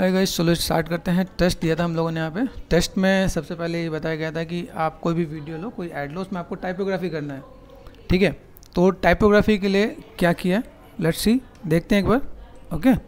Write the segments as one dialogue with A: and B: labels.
A: Guys चलो start करते हैं टेस्ट दिया था हम लोगों ने यहाँ पे टेस्ट में सबसे पहले ये बताया गया था कि आप कोई भी वीडियो लो कोई ऐड लो उसमें आपको टाइपोग्राफी करना है ठीक है तो टाइपोग्राफी के लिए क्या किया लेट्स सी देखते हैं एक बार ओके okay?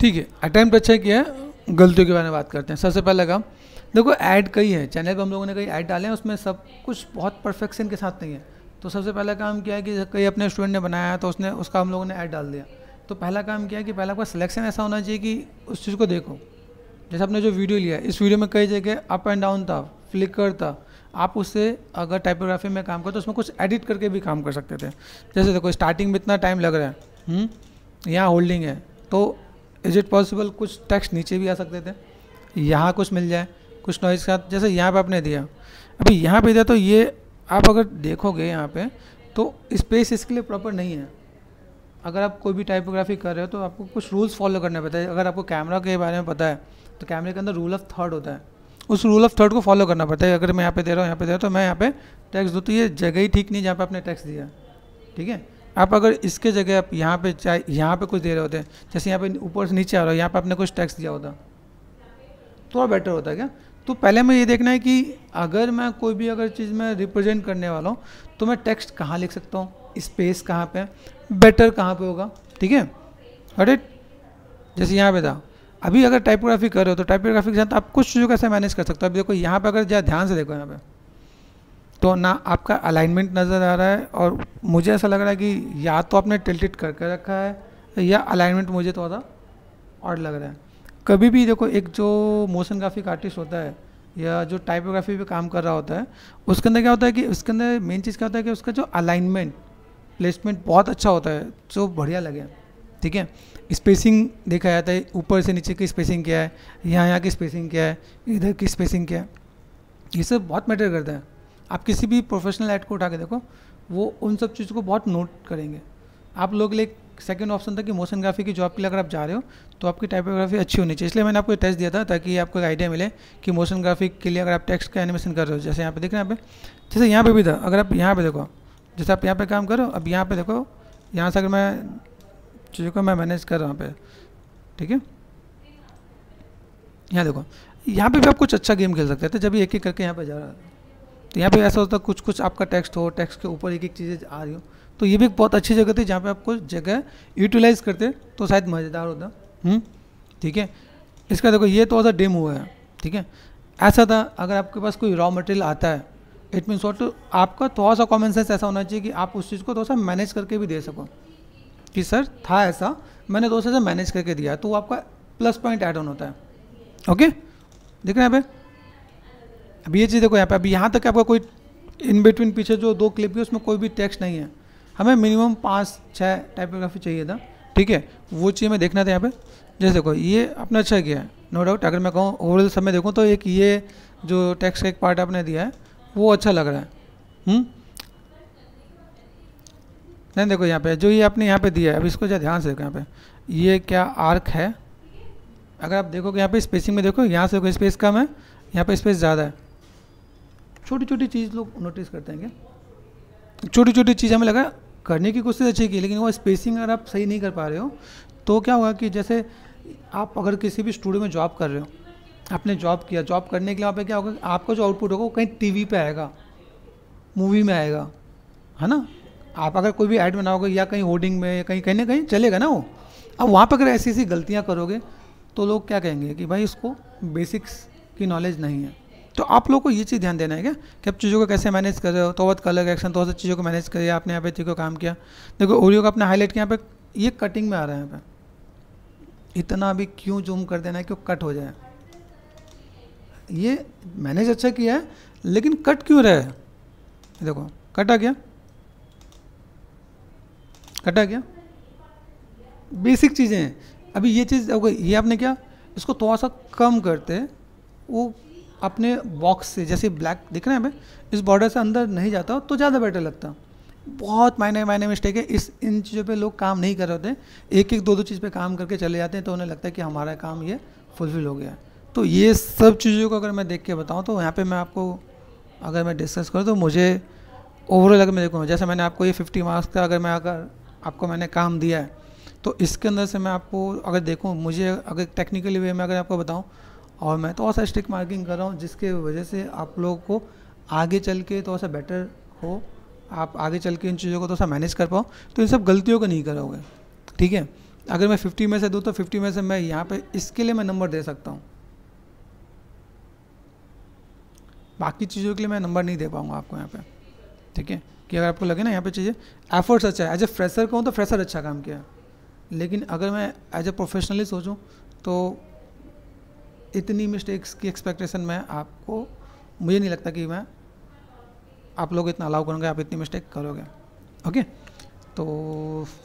A: ठीक है अटैम्प्ट अच्छा किया है गलतियों के बारे में बात करते हैं सबसे पहले काम देखो ऐड कई है चैनल पर हम लोगों ने कई ऐड डाले हैं उसमें सब कुछ बहुत परफेक्शन के साथ नहीं है तो सबसे पहला काम किया है कि कई अपने स्टूडेंट ने बनाया है तो उसने उसका हम लोगों ने ऐड डाल दिया तो पहला काम किया है कि पहला आपका सिलेक्शन ऐसा होना चाहिए कि उस चीज़ को देखो जैसे आपने जो वीडियो लिया इस वीडियो में कई जगह अप एंड डाउन था फ्लिकर था आप उससे अगर टाइपोग्राफी में काम करो तो उसमें कुछ एडिट करके भी काम कर सकते थे जैसे देखो स्टार्टिंग में इतना टाइम लग रहा है हम्म, यहाँ होल्डिंग है तो इज़ इट पॉसिबल कुछ टेक्स्ट नीचे भी आ सकते थे यहाँ कुछ मिल जाए कुछ नॉइज़ के साथ जैसे यहाँ पे आपने दिया अभी यहाँ पे दिया तो ये आप अगर देखोगे यहाँ पे तो स्पेस इसके लिए प्रॉपर नहीं है अगर आप कोई भी टाइपोग्राफी कर रहे हो तो आपको कुछ रूल्स फॉलो करने पड़ता है अगर आपको कैमरा के बारे में पता है तो कैमरे के अंदर रूल ऑफ थर्ड होता है उस रूल ऑफ थर्ड को फॉलो करना पड़ता है अगर मैं यहाँ पे दे रहा हूँ यहाँ पे दे रहा हूँ तो मैं यहाँ पे टैक्स दूँ तो ये जगह ही ठीक नहीं जहाँ पे आपने टैक्स दिया ठीक है आप अगर इसके जगह आप यहाँ पे चाहे यहाँ पे कुछ दे रहे होते हैं जैसे यहाँ पे ऊपर से नीचे आ रहा हो यहाँ पे आपने कुछ टैक्स दिया होता तो बेटर होता है क्या तो पहले मैं ये देखना है कि अगर मैं कोई भी अगर चीज़ में रिप्रेजेंट करने वाला हूँ तो मैं टेक्स्ट कहाँ लिख सकता हूँ स्पेस कहाँ पे बेटर कहाँ पे होगा ठीक है अरे जैसे यहाँ पे था अभी अगर टाइपोग्राफी कर रहे हो तो टाइपोग्राफी के साथ आप कुछ चीज़ों कैसे मैनेज कर सकते हो अभी देखो यहाँ पर अगर ध्यान से देखो यहाँ पर तो ना आपका अलाइनमेंट नज़र आ रहा है और मुझे ऐसा लग रहा है कि या तो आपने टिल्टेड करके रखा है या अलाइनमेंट मुझे थोड़ा और लग रहा है कभी भी देखो एक जो मोशन ग्राफिक आर्टिस्ट होता है या जो टाइपोग्राफी पे काम कर रहा होता है उसके अंदर क्या होता है कि उसके अंदर मेन चीज़ क्या होता है कि उसका जो अलाइनमेंट प्लेसमेंट बहुत अच्छा होता है जो बढ़िया लगे ठीक है स्पेसिंग देखा जाता है ऊपर से नीचे की स्पेसिंग क्या है यहाँ यहाँ की स्पेसिंग क्या है इधर की स्पेसिंग क्या है ये सब बहुत मैटर करता है आप किसी भी प्रोफेशनल एड को उठा के देखो वो उन सब चीज़ को बहुत नोट करेंगे आप लोग लिए सेकेंड ऑप्शन था कि मोशन ग्राफी की जॉब के लिए अगर आप जा रहे हो तो आपकी टाइपोग्राफी अच्छी होनी चाहिए इसलिए मैंने आपको टेस्ट दिया था ताकि आपको एक आइडिया मिले कि मोशन ग्राफी के लिए अगर आप टेक्स्ट का एनिमेशन कर रहे हो जैसे यहाँ पे देख रहे हैं यहाँ पे जैसे यहाँ पे भी था अगर आप यहाँ पे देखो जैसे आप यहाँ पे काम करो अब यहाँ पे देखो यहाँ से अगर मैं चीज़ों को मैं मैनेज कर रहा हूँ पे ठीक है यहाँ देखो यहाँ पे भी आप कुछ अच्छा गेम खेल सकते थे जब एक एक करके यहाँ पे जा रहा था तो यहाँ पे ऐसा होता है कुछ कुछ आपका टेक्स्ट हो टेक्स्ट के ऊपर एक एक चीज़ें आ रही हो तो ये भी एक बहुत अच्छी जगह थी जहाँ पे आपको जगह यूटिलाइज करते तो शायद मज़ेदार होता हम्म? ठीक है इसका देखो ये थोड़ा सा डिम हुआ है ठीक है ऐसा था अगर आपके पास कोई रॉ मटेरियल आता है इट मीन वॉट आपका थोड़ा सा कॉमन सेंस ऐसा होना चाहिए कि आप उस चीज़ को थोड़ा सा मैनेज करके भी दे सको कि सर था ऐसा मैंने दोस्तों से मैनेज करके दिया तो वो आपका प्लस पॉइंट ऐड ऑन होता है ओके देख रहे हैं यहाँ पे अब ये चीज़ देखो यहाँ पे अभी यहाँ तक आपका कोई इन बिटवीन पीछे जो दो क्लिप है उसमें कोई भी टेक्स्ट नहीं है हमें मिनिमम पाँच छः टाइपोग्राफी चाहिए था ठीक है वो चीज़ हमें देखना था यहाँ पे जैसे देखो ये आपने अच्छा किया है नो डाउट अगर मैं कहूँ ओवरऑल सब देखूँ तो एक ये जो टैक्स का एक पार्ट आपने दिया है वो अच्छा लग रहा है हुँ? हम्म? नहीं देखो यहाँ पे जो ये आपने यहाँ पे दिया है अब इसको जरा ध्यान से देखो यहाँ पे ये क्या आर्क है अगर आप देखोगे यहाँ पे स्पेसिंग में देखो यहाँ से देखो स्पेस कम है यहाँ पे स्पेस ज़्यादा है छोटी छोटी चीज़ लोग नोटिस करते हैं छोटी छोटी चीज़ हमें लगा करने की कोशिश अच्छी की लेकिन वो स्पेसिंग अगर आप सही नहीं कर पा रहे हो तो क्या होगा कि जैसे आप अगर किसी भी स्टूडियो में जॉब कर रहे हो आपने जॉब किया जॉब करने के लिए वहाँ पे क्या होगा आपका जो आउटपुट होगा वो कहीं टीवी पे आएगा मूवी में आएगा है ना आप अगर कोई भी ऐड बनाओगे या कहीं होर्डिंग में या कहीं कहीं ना कहीं चलेगा ना वो अब वहाँ पर अगर ऐसी ऐसी गलतियाँ करोगे तो लोग क्या कहेंगे कि भाई इसको बेसिक्स की नॉलेज नहीं है तो आप लोगों को ये चीज़ ध्यान देना है क्या कि आप चीज़ों को कैसे मैनेज कर रहे हो तो का कलर एक्शन तो सब चीज़ों को मैनेज करिए आपने यहाँ पे को काम किया देखो ओरियो का आपने हाईलाइट किया यहाँ पे ये कटिंग में आ रहा है यहाँ पे इतना अभी क्यों जूम कर देना है कि कट हो जाए ये मैनेज अच्छा किया है लेकिन कट क्यों रहा है देखो कट आ गया कट आ गया बेसिक चीज़ें हैं अभी ये चीज़ ये आपने क्या इसको थोड़ा सा कम करते वो अपने बॉक्स से जैसे ब्लैक दिख रहा है हमें इस बॉर्डर से अंदर नहीं जाता तो ज़्यादा बेटर लगता बहुत मायने मायने मिस्टेक है इस इन चीज़ों पर लोग काम नहीं कर रहे होते एक एक दो दो चीज़ पर काम करके चले जाते हैं तो उन्हें लगता है कि हमारा काम ये फुलफिल हो गया तो ये सब चीज़ों को अगर मैं देख के बताऊँ तो यहाँ पर मैं आपको अगर मैं डिस्कस करूँ तो मुझे ओवरऑल अगर मैं देखूँ जैसे मैंने आपको ये फिफ्टी मार्क्स का अगर मैं अगर आपको मैंने काम दिया है तो इसके अंदर से मैं आपको अगर देखूँ मुझे अगर टेक्निकली वे में अगर आपको बताऊँ और मैं थोड़ा सा स्टिक मार्किंग कर रहा हूँ जिसके वजह से आप लोगों को आगे चल के थोड़ा सा बेटर हो आप आगे चल के इन चीज़ों को थोड़ा सा मैनेज कर पाओ तो इन सब गलतियों को नहीं करोगे ठीक है अगर मैं फिफ्टी में से दूँ तो फिफ्टी में से मैं यहाँ पे इसके लिए मैं नंबर दे सकता हूँ बाकी चीज़ों के लिए मैं नंबर नहीं दे पाऊँगा आपको यहाँ पे ठीक है कि अगर आपको लगे ना यहाँ पे चीज़ें एफर्ट्स अच्छा है एज ए फ्रेशर कहूँ तो फ्रेशर अच्छा काम किया लेकिन अगर मैं एज ए प्रोफेशनली सोचूँ तो इतनी मिस्टेक्स की एक्सपेक्टेशन में आपको मुझे नहीं लगता कि मैं आप लोग इतना अलाउ करोगे आप इतनी मिस्टेक करोगे ओके तो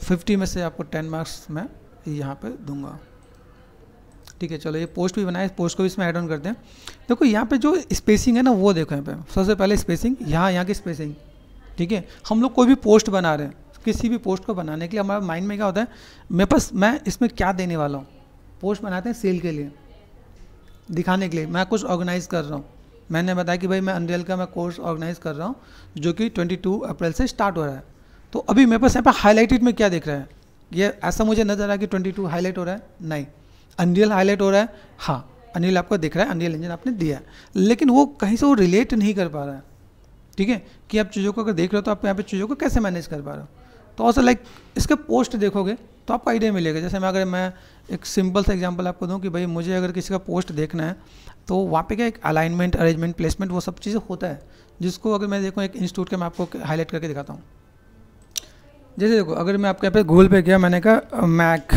A: 50 में से आपको 10 मार्क्स मैं यहाँ पे दूंगा ठीक है चलो ये पोस्ट भी बनाए पोस्ट को भी इसमें ऐड ऑन करते हैं देखो यहाँ पे जो स्पेसिंग है ना वो देखो यहाँ पे सबसे पहले स्पेसिंग यहाँ यहाँ की स्पेसिंग ठीक है हम लोग कोई भी पोस्ट बना रहे हैं किसी भी पोस्ट को बनाने के लिए हमारे माइंड में क्या होता है मेरे पास मैं इसमें क्या देने वाला हूँ पोस्ट बनाते हैं सेल के लिए दिखाने के लिए मैं कुछ ऑर्गेनाइज़ कर रहा हूँ मैंने बताया कि भाई मैं अनरियल का मैं कोर्स ऑर्गेनाइज़ कर रहा हूँ जो कि 22 अप्रैल से स्टार्ट हो रहा है तो अभी मेरे पास यहाँ पर हाईलाइटेड में क्या देख रहा है ये ऐसा मुझे नज़र आया कि 22 हाईलाइट हो रहा है नहीं अनरियल हाईलाइट हो रहा है हाँ अनिल आपको दिख रहा है अनरियल इंजन आपने दिया है लेकिन वो कहीं से वो रिलेट नहीं कर पा रहा है ठीक है कि आप चीज़ों को अगर देख रहे हो तो आप यहाँ पे चीज़ों को कैसे मैनेज कर पा रहे हो तो ऑल्सो लाइक इसके पोस्ट देखोगे तो आपको आइडिया मिलेगा जैसे मैं अगर मैं एक सिंपल सा एग्जांपल आपको दूं कि भाई मुझे अगर किसी का पोस्ट देखना है तो वहाँ पे क्या एक अलाइनमेंट अरेंजमेंट प्लेसमेंट वो सब चीज़ें होता है जिसको अगर मैं देखूँ एक इंस्टीट्यूट के मैं आपको हाईलाइट करके दिखाता हूँ जैसे देखो अगर मैं आपके यहाँ पर गूगल पे गया मैंने कहा मैक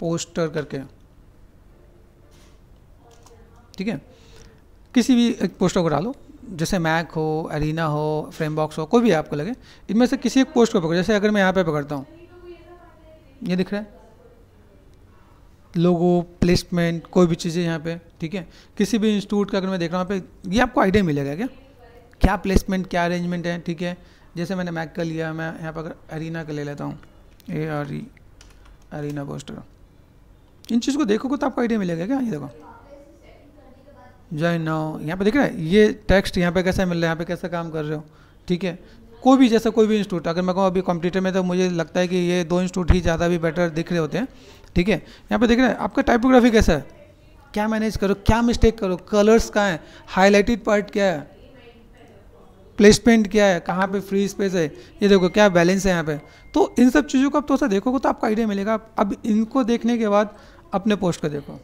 A: पोस्टर करके ठीक है किसी भी एक पोस्टर को डालो जैसे मैक हो एरिना हो फ्रेम बॉक्स हो कोई भी आपको लगे इनमें से किसी एक पोस्ट को पकड़ो जैसे अगर मैं यहाँ पे पकड़ता हूँ ये दिख रहा है लोगो प्लेसमेंट कोई भी चीज़ें यहाँ पे ठीक है किसी भी इंस्टीट्यूट का अगर मैं देख रहा हूँ यहाँ पे ये आपको आइडिया मिलेगा क्या क्या प्लेसमेंट क्या अरेंजमेंट है ठीक है जैसे मैंने मैक का लिया मैं यहाँ पर अरीना का ले लेता हूँ A R E arena poster इन चीज़ को देखोगे तो आपको आइडिया मिलेगा क्या ये देखो ज्वाइन नाउ यहाँ पे देख रहे हैं ये टेक्स्ट यहाँ पे कैसे मिल रहा है यहाँ पे कैसे काम कर रहे हो ठीक है कोई भी जैसा कोई भी इंस्टीट्यूट अगर मैं कहूँ अभी कंप्यूटर में तो मुझे लगता है कि ये दो इंस्टीट्यूट ही ज़्यादा भी बेटर दिख रहे होते हैं ठीक है यहाँ पे देख रहे हैं आपका टाइपोग्राफी कैसा है क्या मैनेज करो क्या मिस्टेक करो कलर्स कहाँ हैं हाईलाइटेड पार्ट क्या है प्लेसमेंट क्या है कहाँ पे फ्री स्पेस है ये देखो क्या बैलेंस है यहाँ पे तो इन सब चीज़ों को आप थोड़ा सा देखोगे तो आपका आइडिया मिलेगा अब इनको देखने के बाद अपने पोस्ट को देखो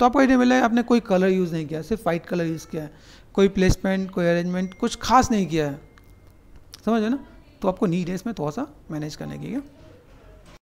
A: तो आपको आइडिया मिला है आपने कोई कलर यूज़ नहीं किया सिर्फ वाइट कलर यूज़ किया है कोई प्लेसमेंट कोई अरेंजमेंट कुछ खास नहीं किया है समझ रहे ना तो आपको नीड है इसमें थोड़ा सा मैनेज करने की क्या